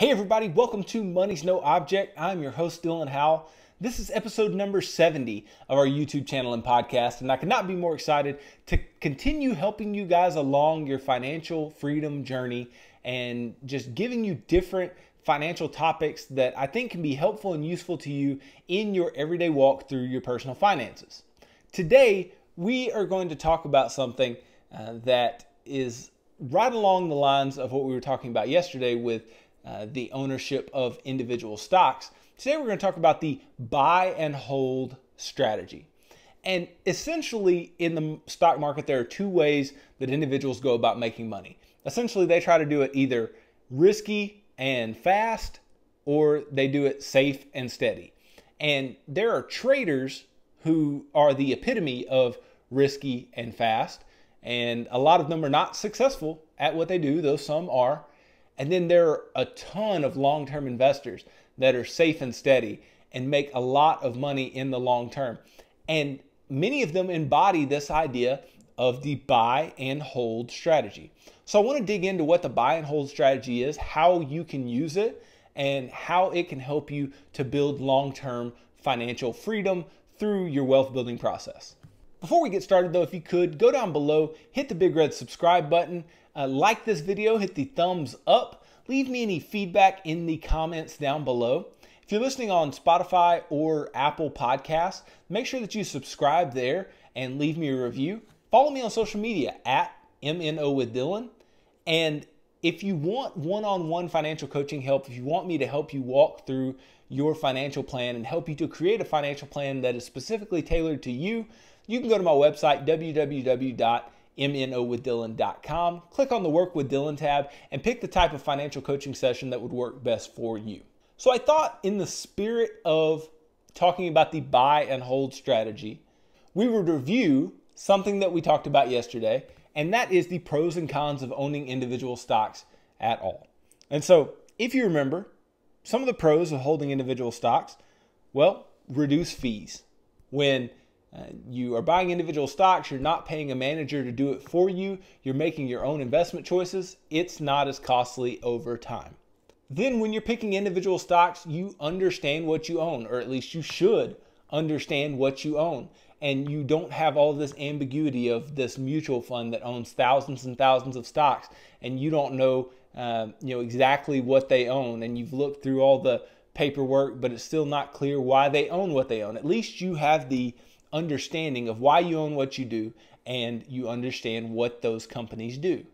Hey, everybody, welcome to Money's No Object. I'm your host, Dylan Howell. This is episode number 70 of our YouTube channel and podcast, and I cannot be more excited to continue helping you guys along your financial freedom journey and just giving you different financial topics that I think can be helpful and useful to you in your everyday walk through your personal finances. Today, we are going to talk about something uh, that is right along the lines of what we were talking about yesterday with uh, the ownership of individual stocks. Today, we're going to talk about the buy and hold strategy. And essentially, in the stock market, there are two ways that individuals go about making money. Essentially, they try to do it either risky and fast, or they do it safe and steady. And there are traders who are the epitome of risky and fast. And a lot of them are not successful at what they do, though some are. And then there are a ton of long term investors that are safe and steady and make a lot of money in the long term. And many of them embody this idea of the buy and hold strategy. So I want to dig into what the buy and hold strategy is, how you can use it, and how it can help you to build long term financial freedom through your wealth building process. Before we get started, though, if you could go down below, hit the big red subscribe button, uh, like this video, hit the thumbs up. Leave me any feedback in the comments down below. If you're listening on Spotify or Apple Podcasts, make sure that you subscribe there and leave me a review. Follow me on social media at MNO with Dylan. And if you want one on one financial coaching help, if you want me to help you walk through your financial plan and help you to create a financial plan that is specifically tailored to you, you can go to my website, www mnowithdylan.com. Click on the Work with Dylan tab and pick the type of financial coaching session that would work best for you. So I thought, in the spirit of talking about the buy and hold strategy, we would review something that we talked about yesterday, and that is the pros and cons of owning individual stocks at all. And so, if you remember, some of the pros of holding individual stocks, well, reduce fees. When uh, you are buying individual stocks, you're not paying a manager to do it for you, you're making your own investment choices. It's not as costly over time. Then, when you're picking individual stocks, you understand what you own, or at least you should understand what you own. And you don't have all this ambiguity of this mutual fund that owns thousands and thousands of stocks, and you don't know, uh, you know exactly what they own, and you've looked through all the paperwork, but it's still not clear why they own what they own. At least you have the understanding of why you own what you do and you understand what those companies do.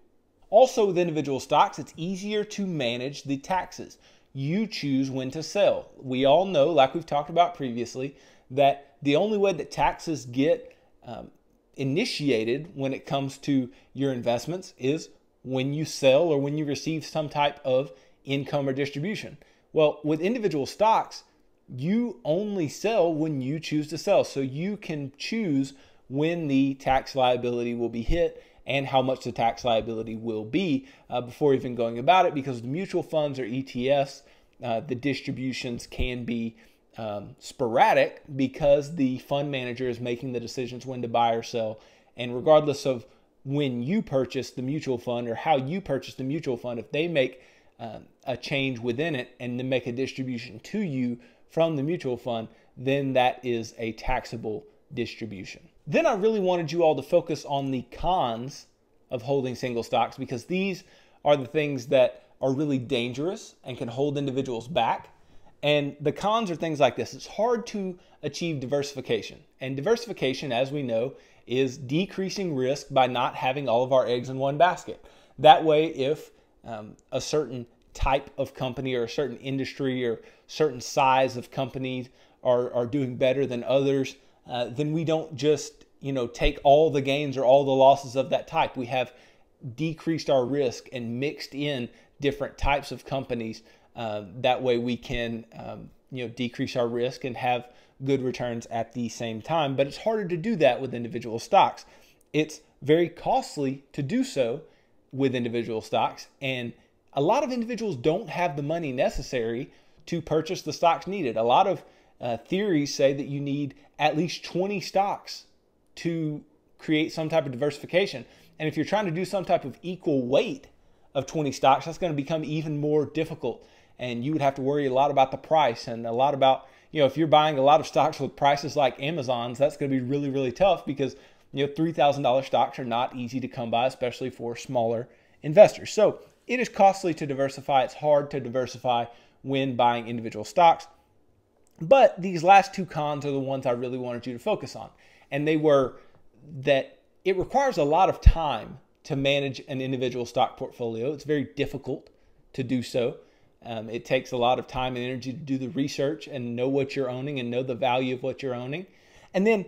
Also, with individual stocks, it's easier to manage the taxes. You choose when to sell. We all know, like we've talked about previously, that the only way that taxes get um, initiated when it comes to your investments is when you sell or when you receive some type of income or distribution. Well, with individual stocks, you only sell when you choose to sell. So you can choose when the tax liability will be hit and how much the tax liability will be uh, before even going about it because the mutual funds or ETFs, uh, the distributions can be um, sporadic because the fund manager is making the decisions when to buy or sell. And regardless of when you purchase the mutual fund or how you purchase the mutual fund, if they make um, a change within it and then make a distribution to you, from the mutual fund, then that is a taxable distribution. Then I really wanted you all to focus on the cons of holding single stocks because these are the things that are really dangerous and can hold individuals back. And the cons are things like this it's hard to achieve diversification. And diversification, as we know, is decreasing risk by not having all of our eggs in one basket. That way, if um, a certain type of company or a certain industry or certain size of companies are, are doing better than others, uh, then we don't just you know take all the gains or all the losses of that type. We have decreased our risk and mixed in different types of companies. Uh, that way we can um, you know decrease our risk and have good returns at the same time. But it's harder to do that with individual stocks. It's very costly to do so with individual stocks and a lot of individuals don't have the money necessary to purchase the stocks needed. A lot of uh, theories say that you need at least 20 stocks to create some type of diversification. And if you're trying to do some type of equal weight of 20 stocks, that's going to become even more difficult. And you would have to worry a lot about the price and a lot about, you know, if you're buying a lot of stocks with prices like Amazon's, that's going to be really, really tough because, you know, $3,000 stocks are not easy to come by, especially for smaller investors. So it is costly to diversify. It's hard to diversify when buying individual stocks. But these last two cons are the ones I really wanted you to focus on. And they were that it requires a lot of time to manage an individual stock portfolio. It's very difficult to do so. Um, it takes a lot of time and energy to do the research and know what you're owning and know the value of what you're owning. And then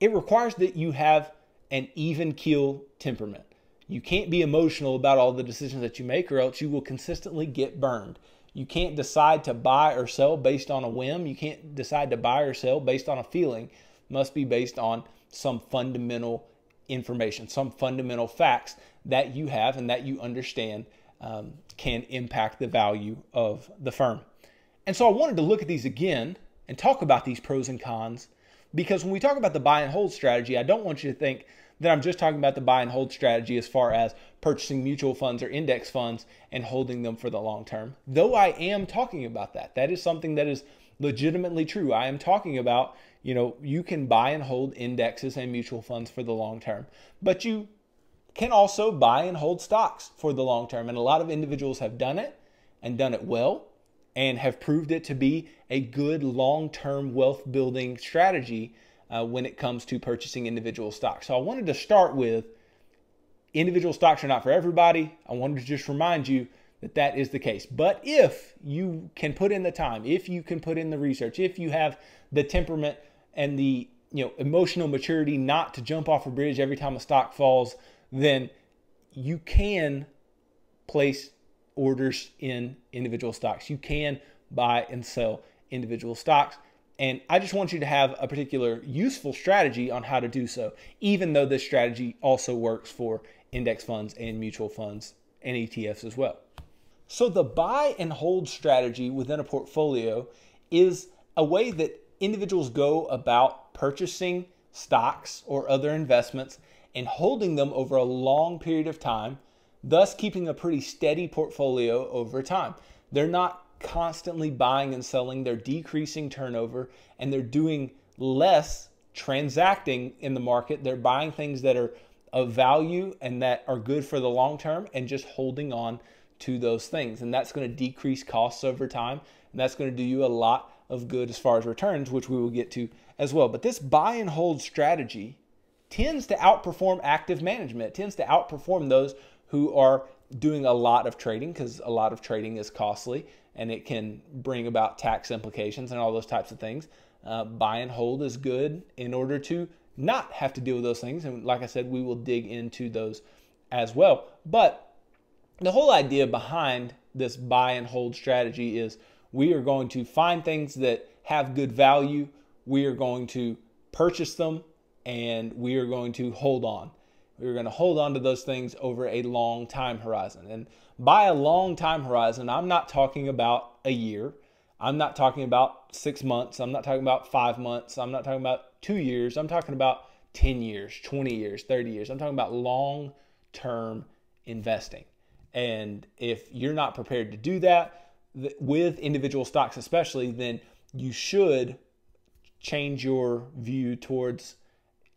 it requires that you have an even keel temperament. You can't be emotional about all the decisions that you make, or else you will consistently get burned. You can't decide to buy or sell based on a whim. You can't decide to buy or sell based on a feeling. It must be based on some fundamental information, some fundamental facts that you have and that you understand um, can impact the value of the firm. And so I wanted to look at these again and talk about these pros and cons because when we talk about the buy and hold strategy, I don't want you to think then I'm just talking about the buy and hold strategy as far as purchasing mutual funds or index funds and holding them for the long term. Though I am talking about that. That is something that is legitimately true. I am talking about, you know, you can buy and hold indexes and mutual funds for the long term. But you can also buy and hold stocks for the long term. And a lot of individuals have done it and done it well and have proved it to be a good long term wealth building strategy uh, when it comes to purchasing individual stocks. So I wanted to start with individual stocks are not for everybody. I wanted to just remind you that that is the case. But if you can put in the time, if you can put in the research, if you have the temperament and the you know emotional maturity not to jump off a bridge every time a stock falls, then you can place orders in individual stocks. You can buy and sell individual stocks. And I just want you to have a particular useful strategy on how to do so, even though this strategy also works for index funds and mutual funds and ETFs as well. So, the buy and hold strategy within a portfolio is a way that individuals go about purchasing stocks or other investments and holding them over a long period of time, thus keeping a pretty steady portfolio over time. They're not constantly buying and selling, they're decreasing turnover, and they're doing less transacting in the market. They're buying things that are of value and that are good for the long term and just holding on to those things. And that's going to decrease costs over time. And that's going to do you a lot of good as far as returns, which we will get to as well. But this buy and hold strategy tends to outperform active management, it tends to outperform those who are doing a lot of trading because a lot of trading is costly and it can bring about tax implications and all those types of things. Uh, buy and hold is good in order to not have to deal with those things. And like I said, we will dig into those as well. But the whole idea behind this buy and hold strategy is we are going to find things that have good value, we are going to purchase them, and we are going to hold on. We are going to hold on to those things over a long time horizon. And by a long time horizon, I'm not talking about a year. I'm not talking about six months. I'm not talking about five months. I'm not talking about two years. I'm talking about 10 years, 20 years, 30 years. I'm talking about long term investing. And if you're not prepared to do that with individual stocks, especially, then you should change your view towards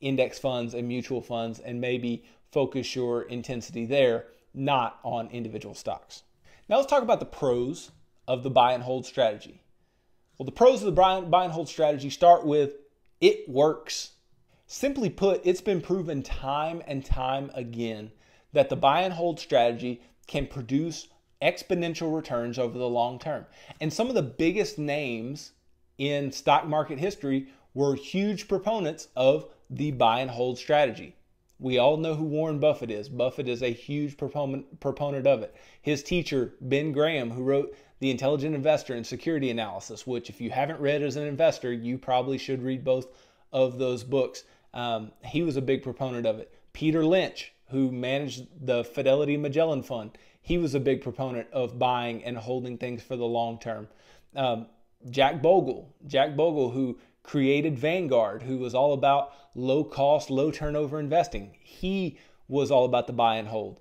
index funds and mutual funds and maybe focus your intensity there, not on individual stocks. Now let's talk about the pros of the buy and hold strategy. Well, the pros of the buy and hold strategy start with it works. Simply put, it's been proven time and time again that the buy and hold strategy can produce exponential returns over the long term. And some of the biggest names in stock market history were huge proponents of the buy and hold strategy. We all know who Warren Buffett is. Buffett is a huge proponent, proponent of it. His teacher, Ben Graham, who wrote The Intelligent Investor and Security Analysis, which, if you haven't read as an investor, you probably should read both of those books. Um, he was a big proponent of it. Peter Lynch, who managed the Fidelity Magellan Fund, he was a big proponent of buying and holding things for the long term. Um, Jack Bogle, Jack Bogle, who created Vanguard, who was all about low cost, low turnover investing. He was all about the buy and hold.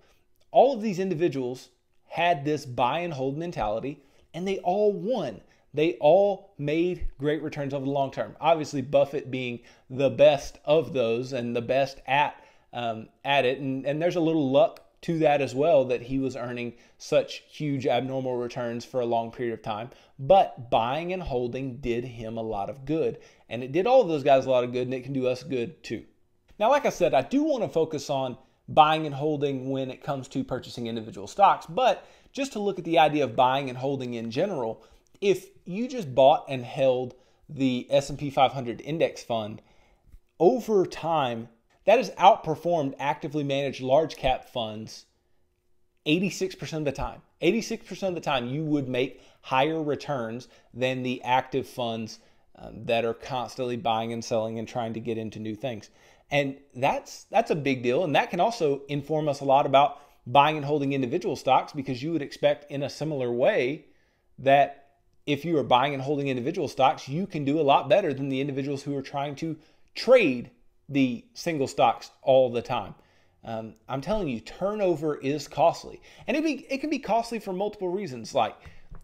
All of these individuals had this buy and hold mentality, and they all won. They all made great returns over the long term. Obviously, Buffett being the best of those and the best at um, at it, and, and there's a little luck to that as well that he was earning such huge abnormal returns for a long period of time. But buying and holding did him a lot of good. And it did all of those guys a lot of good, and it can do us good too. Now, like I said, I do want to focus on buying and holding when it comes to purchasing individual stocks, but just to look at the idea of buying and holding in general, if you just bought and held the S&P 500 index fund over time that has outperformed actively managed large cap funds 86% of the time. 86% of the time, you would make higher returns than the active funds um, that are constantly buying and selling and trying to get into new things. And that's that's a big deal. And that can also inform us a lot about buying and holding individual stocks because you would expect in a similar way that if you are buying and holding individual stocks, you can do a lot better than the individuals who are trying to trade the single stocks all the time. Um, I'm telling you, turnover is costly, and it be it can be costly for multiple reasons, like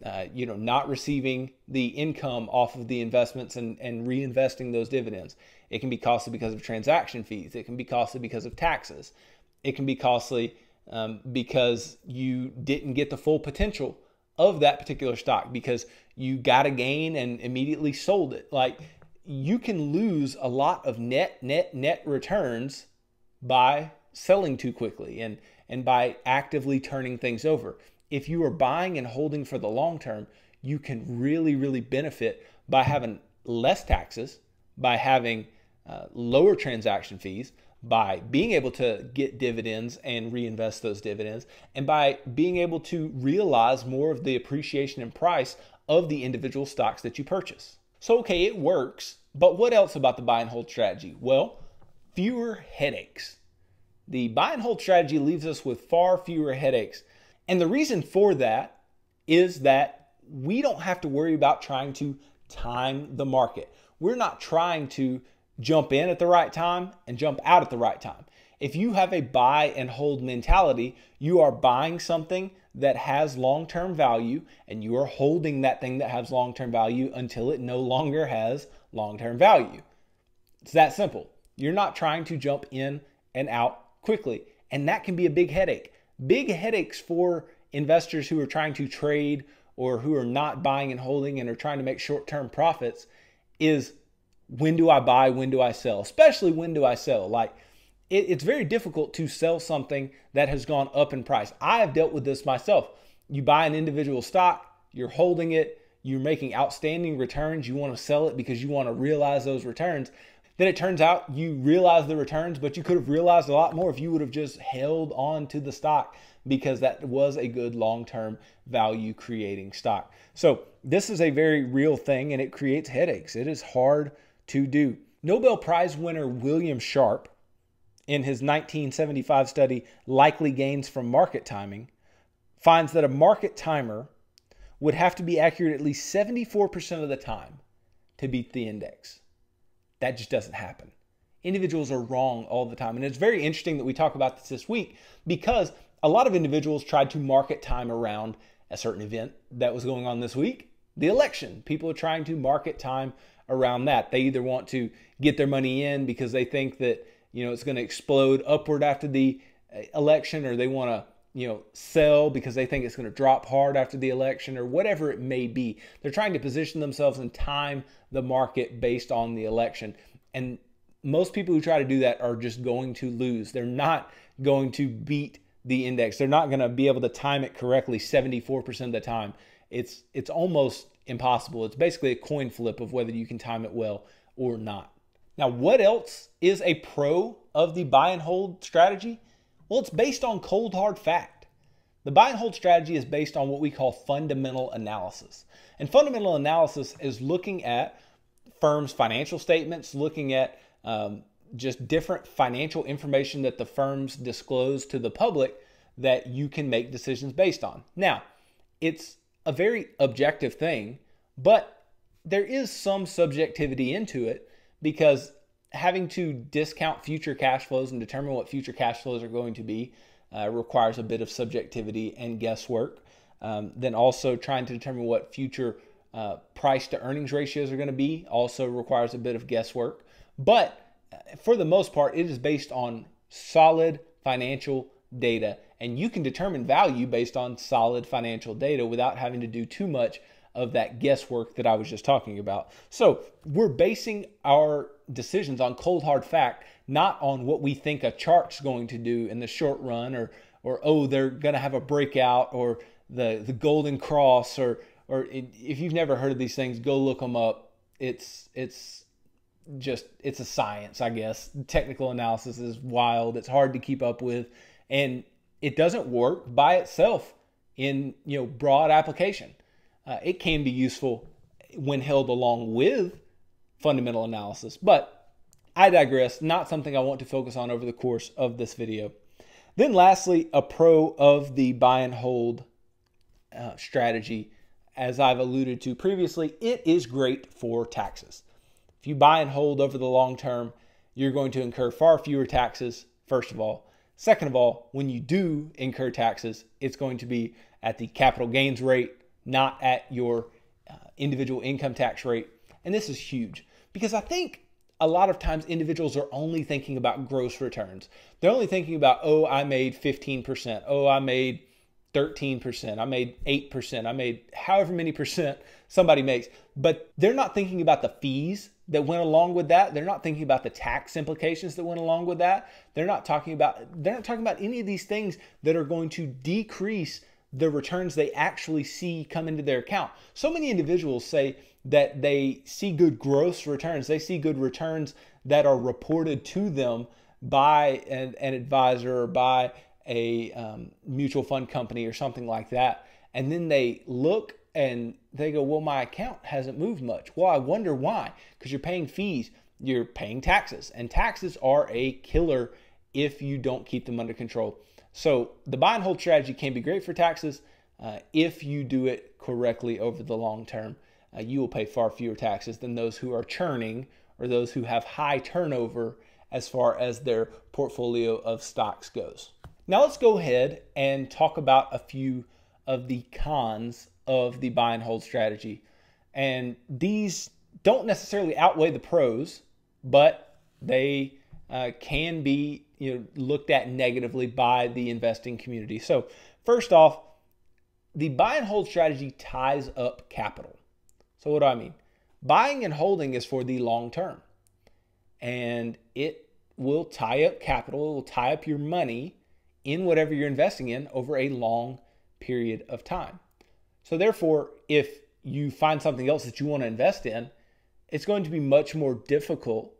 uh, you know not receiving the income off of the investments and and reinvesting those dividends. It can be costly because of transaction fees. It can be costly because of taxes. It can be costly um, because you didn't get the full potential of that particular stock because you got a gain and immediately sold it. Like you can lose a lot of net net net returns by selling too quickly and and by actively turning things over. If you are buying and holding for the long term, you can really really benefit by having less taxes, by having uh, lower transaction fees, by being able to get dividends and reinvest those dividends, and by being able to realize more of the appreciation in price of the individual stocks that you purchase. So, okay, it works, but what else about the buy and hold strategy? Well, fewer headaches. The buy and hold strategy leaves us with far fewer headaches. And the reason for that is that we don't have to worry about trying to time the market. We're not trying to jump in at the right time and jump out at the right time. If you have a buy and hold mentality, you are buying something that has long term value and you are holding that thing that has long term value until it no longer has long term value. It's that simple. You're not trying to jump in and out quickly. And that can be a big headache. Big headaches for investors who are trying to trade or who are not buying and holding and are trying to make short term profits is when do I buy? When do I sell? Especially when do I sell? Like, it, it's very difficult to sell something that has gone up in price. I have dealt with this myself. You buy an individual stock, you're holding it, you're making outstanding returns, you want to sell it because you want to realize those returns. Then it turns out you realize the returns, but you could have realized a lot more if you would have just held on to the stock because that was a good long term value creating stock. So, this is a very real thing and it creates headaches. It is hard to do. Nobel Prize winner William Sharp in his 1975 study, Likely Gains from Market Timing, finds that a market timer would have to be accurate at least 74% of the time to beat the index. That just doesn't happen. Individuals are wrong all the time. And it's very interesting that we talk about this this week because a lot of individuals tried to market time around a certain event that was going on this week the election. People are trying to market time around that. They either want to get their money in because they think that you know it's going to explode upward after the uh, election or they want to you know sell because they think it's going to drop hard after the election or whatever it may be they're trying to position themselves and time the market based on the election and most people who try to do that are just going to lose they're not going to beat the index they're not going to be able to time it correctly 74% of the time it's it's almost impossible it's basically a coin flip of whether you can time it well or not now, what else is a pro of the buy and hold strategy? Well, it's based on cold hard fact. The buy and hold strategy is based on what we call fundamental analysis. And fundamental analysis is looking at firms' financial statements, looking at um, just different financial information that the firms disclose to the public that you can make decisions based on. Now, it's a very objective thing, but there is some subjectivity into it because having to discount future cash flows and determine what future cash flows are going to be uh, requires a bit of subjectivity and guesswork. Um, then also trying to determine what future uh, price to earnings ratios are going to be also requires a bit of guesswork. But uh, for the most part, it is based on solid financial data, and you can determine value based on solid financial data without having to do too much of that guesswork that I was just talking about. So we're basing our decisions on cold hard fact, not on what we think a chart's going to do in the short run or or oh they're going to have a breakout or the the golden cross or or it, if you've never heard of these things go look them up it's it's just it's a science i guess technical analysis is wild it's hard to keep up with and it doesn't work by itself in you know broad application uh, it can be useful when held along with fundamental analysis. But I digress, not something I want to focus on over the course of this video. Then, lastly, a pro of the buy and hold uh, strategy. As I've alluded to previously, it is great for taxes. If you buy and hold over the long term, you're going to incur far fewer taxes, first of all. Second of all, when you do incur taxes, it's going to be at the capital gains rate not at your uh, individual income tax rate. And this is huge because I think a lot of times individuals are only thinking about gross returns. They're only thinking about, oh, I made 15%, oh, I made 13%, I made 8%, I made however many percent somebody makes. But they're not thinking about the fees that went along with that. They're not thinking about the tax implications that went along with that. They're not talking about they're not talking about any of these things that are going to decrease the returns they actually see come into their account. So many individuals say that they see good gross returns, they see good returns that are reported to them by an, an advisor or by a um, mutual fund company or something like that. And then they look and they go, Well, my account hasn't moved much. Well, I wonder why. Because you're paying fees, you're paying taxes, and taxes are a killer if you don't keep them under control. So the buy and hold strategy can be great for taxes uh, if you do it correctly over the long term. Uh, you will pay far fewer taxes than those who are churning or those who have high turnover as far as their portfolio of stocks goes. Now let's go ahead and talk about a few of the cons of the buy and hold strategy. And these don't necessarily outweigh the pros, but they uh, can be you know looked at negatively by the investing community. So, first off, the buy and hold strategy ties up capital. So what do I mean? Buying and holding is for the long term. And it will tie up capital, it will tie up your money in whatever you're investing in over a long period of time. So therefore, if you find something else that you want to invest in, it's going to be much more difficult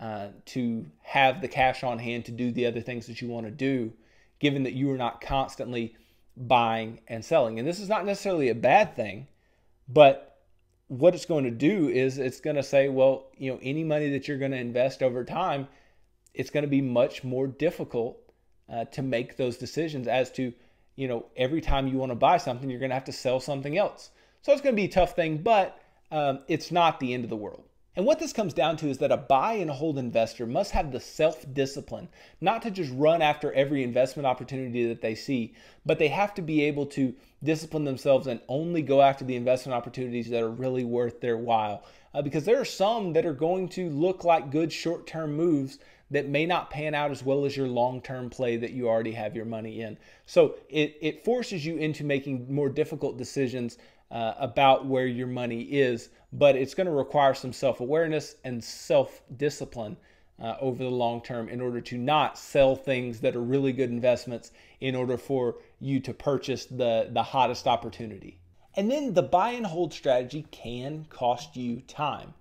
uh, to have the cash on hand to do the other things that you want to do, given that you are not constantly buying and selling. And this is not necessarily a bad thing, but what it's going to do is it's going to say, well, you know, any money that you're going to invest over time, it's going to be much more difficult uh, to make those decisions as to, you know, every time you want to buy something, you're going to have to sell something else. So it's going to be a tough thing, but um, it's not the end of the world. And what this comes down to is that a buy and hold investor must have the self discipline not to just run after every investment opportunity that they see, but they have to be able to discipline themselves and only go after the investment opportunities that are really worth their while. Uh, because there are some that are going to look like good short term moves that may not pan out as well as your long term play that you already have your money in. So it, it forces you into making more difficult decisions uh, about where your money is but it's going to require some self awareness and self discipline uh, over the long term in order to not sell things that are really good investments in order for you to purchase the, the hottest opportunity. And then the buy and hold strategy can cost you time.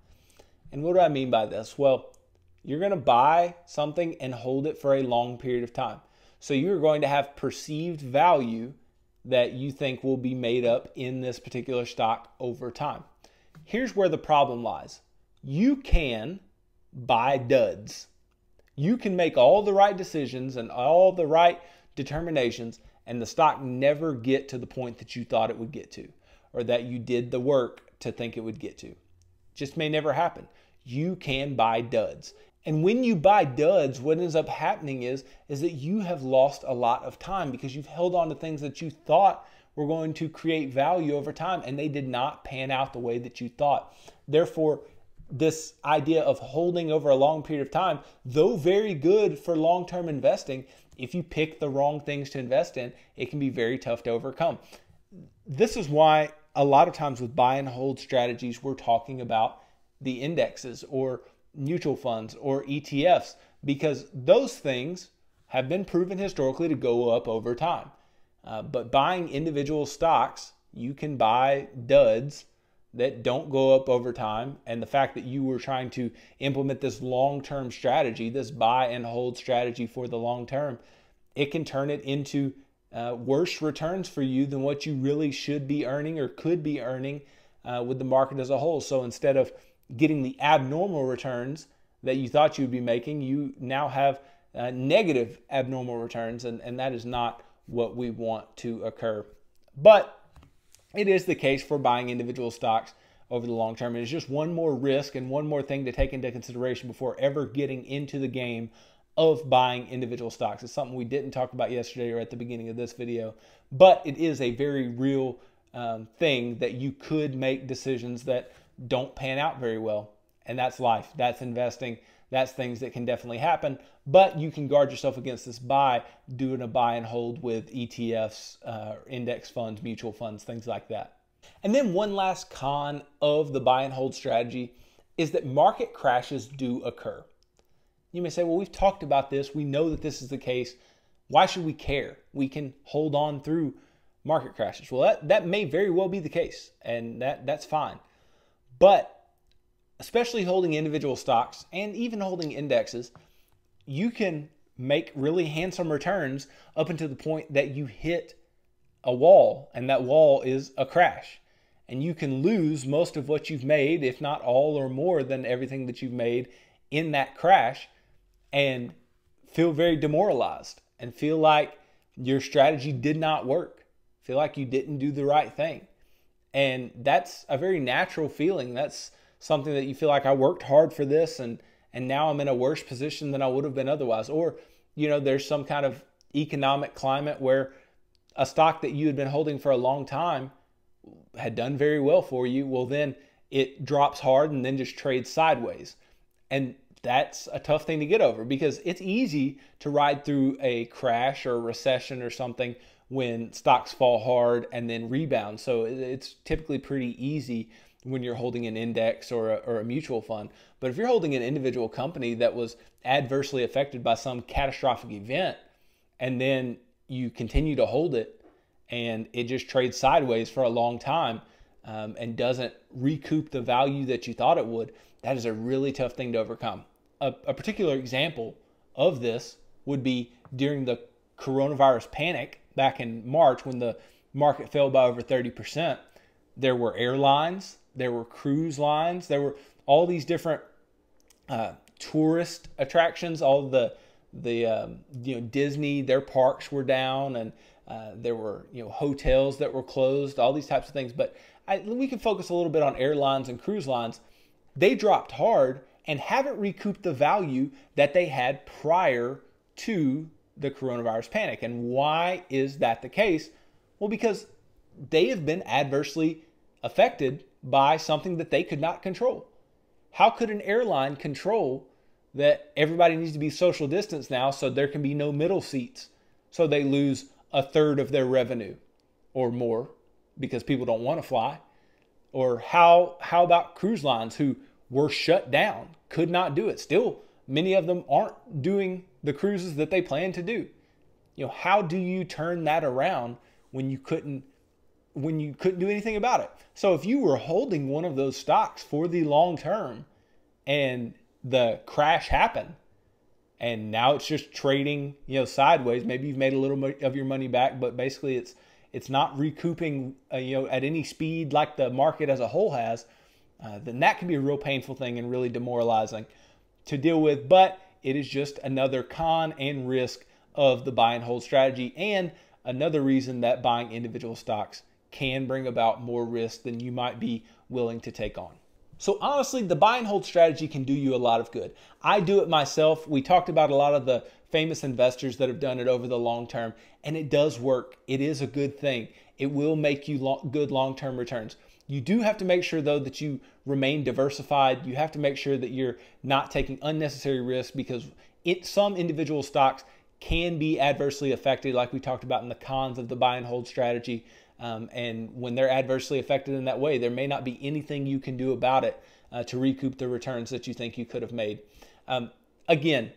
And what do I mean by this? Well, you're going to buy something and hold it for a long period of time. So you're going to have perceived value that you think will be made up in this particular stock over time here's where the problem lies you can buy duds. You can make all the right decisions and all the right determinations, and the stock never get to the point that you thought it would get to or that you did the work to think it would get to. just may never happen. You can buy duds. And when you buy duds, what ends up happening is, is that you have lost a lot of time because you've held on to things that you thought were going to create value over time, and they did not pan out the way that you thought. Therefore, this idea of holding over a long period of time, though very good for long term investing, if you pick the wrong things to invest in, it can be very tough to overcome. This is why a lot of times with buy and hold strategies, we're talking about the indexes or mutual funds or ETFs because those things have been proven historically to go up over time. Uh, but buying individual stocks, you can buy duds that don't go up over time. And the fact that you were trying to implement this long term strategy, this buy and hold strategy for the long term, it can turn it into uh, worse returns for you than what you really should be earning or could be earning uh, with the market as a whole. So instead of getting the abnormal returns that you thought you would be making, you now have uh, negative abnormal returns, and, and that is not what we want to occur. But it is the case for buying individual stocks over the long term. It is just one more risk and one more thing to take into consideration before ever getting into the game of buying individual stocks. It's something we didn't talk about yesterday or at the beginning of this video, but it is a very real um, thing that you could make decisions that don't pan out very well. And that's life, that's investing. That's things that can definitely happen, but you can guard yourself against this by doing a buy and hold with ETFs, uh, index funds, mutual funds, things like that. And then one last con of the buy and hold strategy is that market crashes do occur. You may say, well, we've talked about this. We know that this is the case. Why should we care? We can hold on through market crashes. Well, that, that may very well be the case, and that, that's fine. But especially holding individual stocks and even holding indexes, you can make really handsome returns up until the point that you hit a wall, and that wall is a crash. And you can lose most of what you've made, if not all or more than everything that you've made in that crash, and feel very demoralized and feel like your strategy did not work, feel like you didn't do the right thing. And that's a very natural feeling. That's something that you feel like I worked hard for this and and now I'm in a worse position than I would have been otherwise. Or, you know, there's some kind of economic climate where a stock that you had been holding for a long time had done very well for you. Well, then it drops hard and then just trades sideways. And that's a tough thing to get over because it's easy to ride through a crash or a recession or something when stocks fall hard and then rebound. So it's typically pretty easy when you're holding an index or a, or a mutual fund. But if you're holding an individual company that was adversely affected by some catastrophic event, and then you continue to hold it and it just trades sideways for a long time um, and doesn't recoup the value that you thought it would, that is a really tough thing to overcome. A, a particular example of this would be during the coronavirus panic back in March when the market fell by over 30%. There were airlines there were cruise lines, there were all these different uh, tourist attractions. All the the um, you know Disney, their parks were down, and uh, there were you know hotels that were closed, all these types of things. But I, we can focus a little bit on airlines and cruise lines. They dropped hard and haven't recouped the value that they had prior to the coronavirus panic. And why is that the case? Well, because they have been adversely affected by something that they could not control. How could an airline control that everybody needs to be social distance now so there can be no middle seats so they lose a third of their revenue or more because people don't want to fly? Or how how about cruise lines who were shut down, could not do it. Still, many of them aren't doing the cruises that they plan to do. You know, how do you turn that around when you couldn't when you couldn't do anything about it. So if you were holding one of those stocks for the long term and the crash happened and now it's just trading, you know, sideways, maybe you've made a little bit of your money back, but basically it's it's not recouping, uh, you know, at any speed like the market as a whole has, uh, then that can be a real painful thing and really demoralizing to deal with, but it is just another con and risk of the buy and hold strategy and another reason that buying individual stocks can bring about more risk than you might be willing to take on. So, honestly, the buy and hold strategy can do you a lot of good. I do it myself. We talked about a lot of the famous investors that have done it over the long term, and it does work. It is a good thing. It will make you good long term returns. You do have to make sure, though, that you remain diversified. You have to make sure that you're not taking unnecessary risks because it, some individual stocks can be adversely affected, like we talked about in the cons of the buy and hold strategy. Um, and when they're adversely affected in that way, there may not be anything you can do about it uh, to recoup the returns that you think you could have made. Um, again,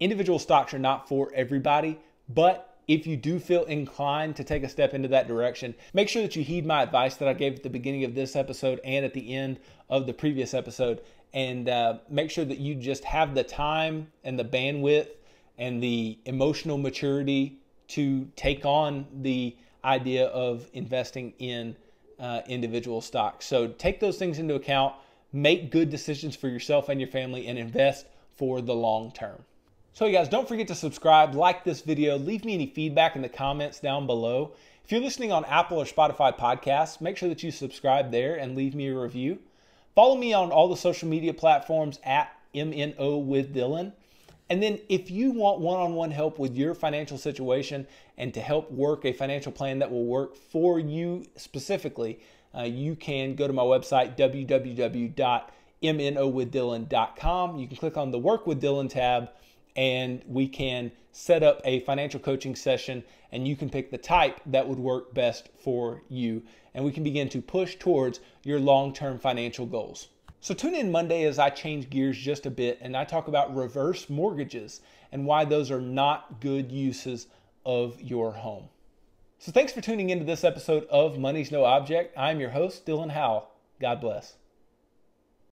individual stocks are not for everybody, but if you do feel inclined to take a step into that direction, make sure that you heed my advice that I gave at the beginning of this episode and at the end of the previous episode, and uh, make sure that you just have the time and the bandwidth and the emotional maturity to take on the idea of investing in uh, individual stocks. So take those things into account, make good decisions for yourself and your family, and invest for the long term. So, you guys, don't forget to subscribe, like this video, leave me any feedback in the comments down below. If you're listening on Apple or Spotify podcasts, make sure that you subscribe there and leave me a review. Follow me on all the social media platforms at MNO with Dylan. And then if you want one-on-one help with your financial situation and to help work a financial plan that will work for you specifically, uh, you can go to my website, www.mnowithdylan.com. You can click on the Work with Dylan tab and we can set up a financial coaching session and you can pick the type that would work best for you. And we can begin to push towards your long-term financial goals. So tune in Monday as I change gears just a bit and I talk about reverse mortgages and why those are not good uses of your home. So thanks for tuning into this episode of Money's No Object. I'm your host, Dylan Howell. God bless.